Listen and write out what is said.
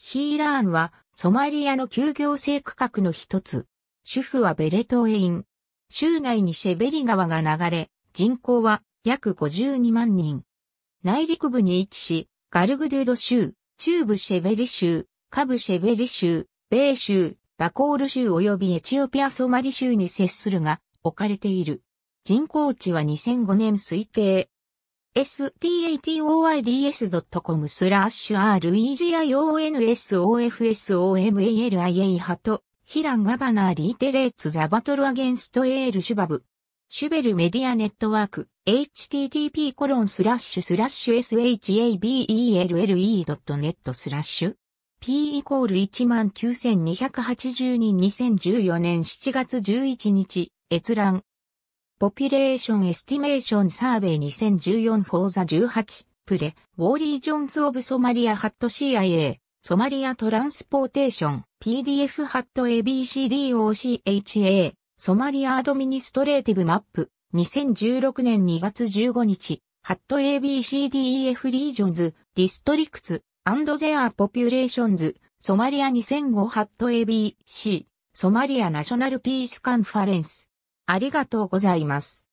ヒーラーンはソマリアの休業制区画の一つ。主婦はベレトエイン。州内にシェベリ川が流れ、人口は約52万人。内陸部に位置し、ガルグデード州、中部シェベリ州、下部シェベリ州、米州、バコール州及びエチオピアソマリ州に接するが、置かれている。人口値は2005年推定、statoids.com スラッシュ regionsofsomaliia ハト、ヒランガバナーリーテレッツザバトルアゲンストエールシュバブ。シュベルメディアネットワーク、http コロンスラッシュスラッシュ shabelle.net スラッシュ p イコール19282人2014年7月11日、閲覧。ポピュレーションエスティメーションサーベイ2014フォーザ18プレ、ウォーリー・ジョンズ・オブ・ソマリア・ハット CIA、ソマリア・トランスポーテーション、PDF ハット ABCDOCHA、ソマリア・アドミニストレーティブマップ、2016年2月15日、ハット ABCDEF リージョンズ、ディストリクツ、アンドゼア・ポピュレーションズ、ソマリア2005ハット ABC、ソマリア・ナショナル・ピース・カンファレンス。ありがとうございます。